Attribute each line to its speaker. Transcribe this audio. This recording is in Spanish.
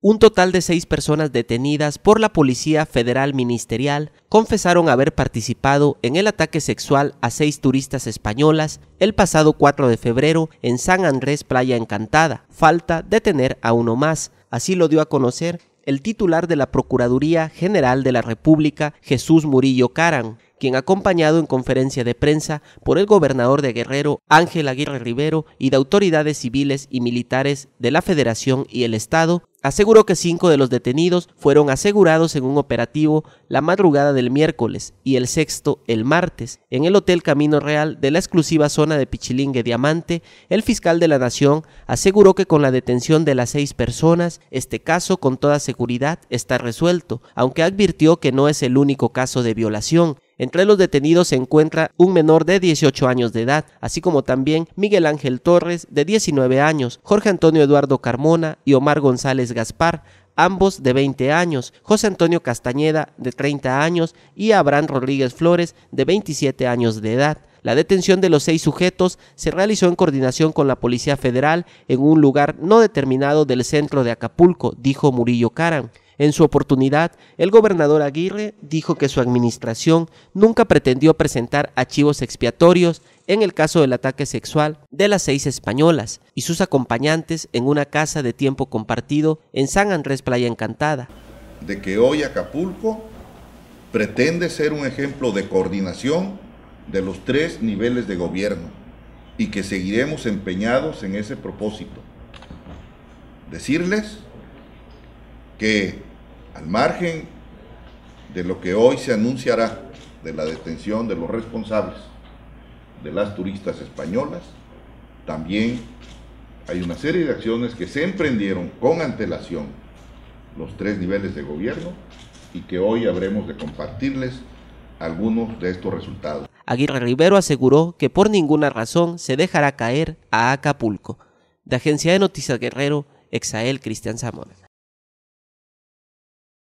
Speaker 1: Un total de seis personas detenidas por la Policía Federal Ministerial confesaron haber participado en el ataque sexual a seis turistas españolas el pasado 4 de febrero en San Andrés Playa Encantada. Falta detener a uno más. Así lo dio a conocer el titular de la Procuraduría General de la República, Jesús Murillo Caran quien acompañado en conferencia de prensa por el gobernador de Guerrero Ángel Aguirre Rivero y de autoridades civiles y militares de la Federación y el Estado, aseguró que cinco de los detenidos fueron asegurados en un operativo la madrugada del miércoles y el sexto el martes. En el Hotel Camino Real de la exclusiva zona de Pichilingue Diamante, el fiscal de la Nación aseguró que con la detención de las seis personas, este caso con toda seguridad está resuelto, aunque advirtió que no es el único caso de violación entre los detenidos se encuentra un menor de 18 años de edad, así como también Miguel Ángel Torres, de 19 años, Jorge Antonio Eduardo Carmona y Omar González Gaspar, ambos de 20 años, José Antonio Castañeda, de 30 años, y Abraham Rodríguez Flores, de 27 años de edad. La detención de los seis sujetos se realizó en coordinación con la Policía Federal en un lugar no determinado del centro de Acapulco, dijo Murillo Caran. En su oportunidad, el gobernador Aguirre dijo que su administración nunca pretendió presentar archivos expiatorios en el caso del ataque sexual de las seis españolas y sus acompañantes en una casa de tiempo compartido en San Andrés Playa Encantada.
Speaker 2: De que hoy Acapulco pretende ser un ejemplo de coordinación de los tres niveles de gobierno y que seguiremos empeñados en ese propósito. Decirles que al margen de lo que hoy se anunciará de la detención de los responsables de las turistas españolas, también hay una serie de acciones que se emprendieron con antelación los tres niveles de gobierno y que hoy habremos de compartirles algunos de estos resultados.
Speaker 1: Aguirre Rivero aseguró que por ninguna razón se dejará caer a Acapulco. De Agencia de Noticias Guerrero, Exael Cristian Zamora.